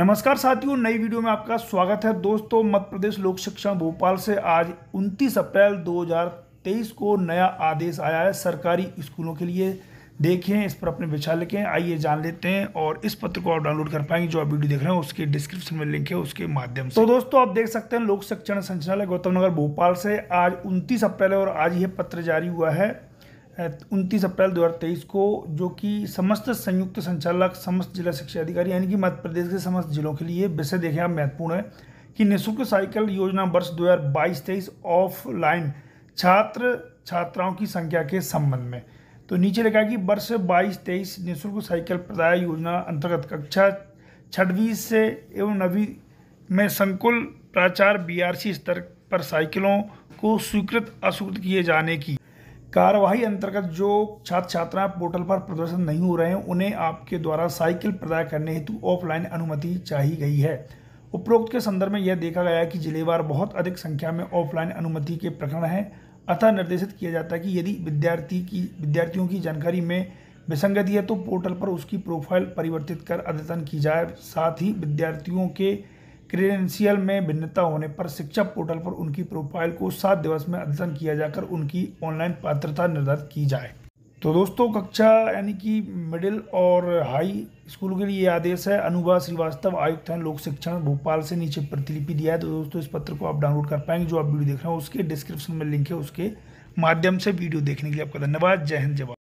नमस्कार साथियों नई वीडियो में आपका स्वागत है दोस्तों मध्य प्रदेश लोक शिक्षण भोपाल से आज 29 अप्रैल 2023 को नया आदेश आया है सरकारी स्कूलों के लिए देखें इस पर अपने विचार लिखें आइए जान लेते हैं और इस पत्र को आप डाउनलोड कर पाएंगे जो आप वीडियो देख रहे हैं उसके डिस्क्रिप्शन में लिंक है उसके माध्यम से तो दोस्तों आप देख सकते हैं लोक शिक्षण संचालय गौतम नगर भोपाल से आज 29 अप्रैल और आज ये पत्र जारी हुआ है उनतीस अप्रैल 2023 को जो कि समस्त संयुक्त संचालक समस्त जिला शिक्षा अधिकारी यानी कि मध्य प्रदेश के समस्त जिलों के लिए विषय देखें आप महत्वपूर्ण है कि निःशुल्क साइकिल योजना वर्ष 2022-23 ऑफलाइन छात्र छात्राओं की संख्या के संबंध में तो नीचे लिखा है कि वर्ष बाईस तेईस निःशुल्क साइकिल प्रदाय योजना अंतर्गत कक्षा छठवीं से एवं नवी में संकुल प्राचार बीआरसी स्तर पर साइकिलों को स्वीकृत अस्वीकृत किए जाने की कार्यवाही अंतर्गत जो छात्र छात्राएं पोर्टल पर प्रदर्शन नहीं हो रहे हैं उन्हें आपके द्वारा साइकिल प्रदाय करने हेतु ऑफलाइन अनुमति चाही गई है उपरोक्त के संदर्भ में यह देखा गया है कि जिलेवार बहुत अधिक संख्या में ऑफलाइन अनुमति के प्रकरण हैं अतः निर्देशित किया जाता है कि यदि विद्यार्थी की विद्यार्थियों की जानकारी में विसंगति है तो पोर्टल पर उसकी प्रोफाइल परिवर्तित कर अद्यतन की जाए साथ ही विद्यार्थियों के क्रेडेंशियल में भिन्नता होने पर शिक्षा पोर्टल पर उनकी प्रोफाइल को सात दिवस में अद्यतन किया जाकर उनकी ऑनलाइन पात्रता निर्धारित की जाए तो दोस्तों कक्षा यानी कि मिडिल और हाई स्कूल के लिए आदेश है अनुभा श्रीवास्तव आयुक्त हैं लोक शिक्षण भोपाल से नीचे प्रतिलिपि दिया है तो दोस्तों इस पत्र को आप डाउनलोड कर पाएंगे जो आप वीडियो देख रहे हैं उसके डिस्क्रिप्शन में लिंक है उसके माध्यम से वीडियो देखने के लिए आपका धन्यवाद जय हिंद जवाब